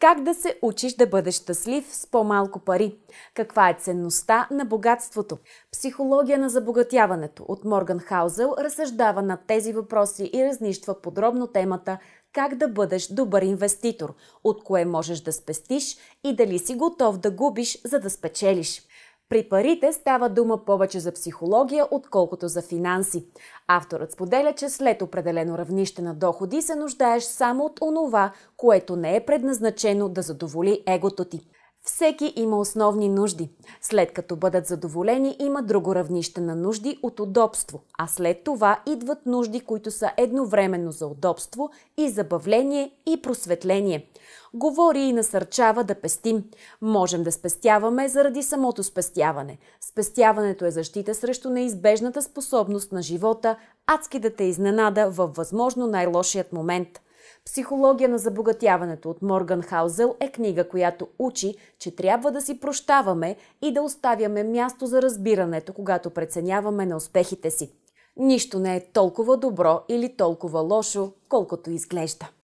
Как да се учиш да бъдеш щастлив с по-малко пари? Каква е ценността на богатството? Психология на забогатяването от Морган Хаузел разсъждава на тези въпроси и разнищва подробно темата как да бъдеш добър инвеститор, от кое можеш да спестиш и дали си готов да губиш, за да спечелиш. При парите става дума повече за психология, отколкото за финанси. Авторът споделя, че след определено равнище на доходи се нуждаеш само от онова, което не е предназначено да задоволи егото ти. Всеки има основни нужди. След като бъдат задоволени, има друго равнище на нужди от удобство, а след това идват нужди, които са едновременно за удобство и забавление и просветление. Говори и насърчава да пестим. Можем да спестяваме заради самото спестяване. Спестяването е защита срещу неизбежната способност на живота адски да те изненада във възможно най-лошият момент – Психология на забогатяването от Морган Хаузел е книга, която учи, че трябва да си прощаваме и да оставяме място за разбирането, когато преценяваме на успехите си. Нищо не е толкова добро или толкова лошо, колкото изглежда.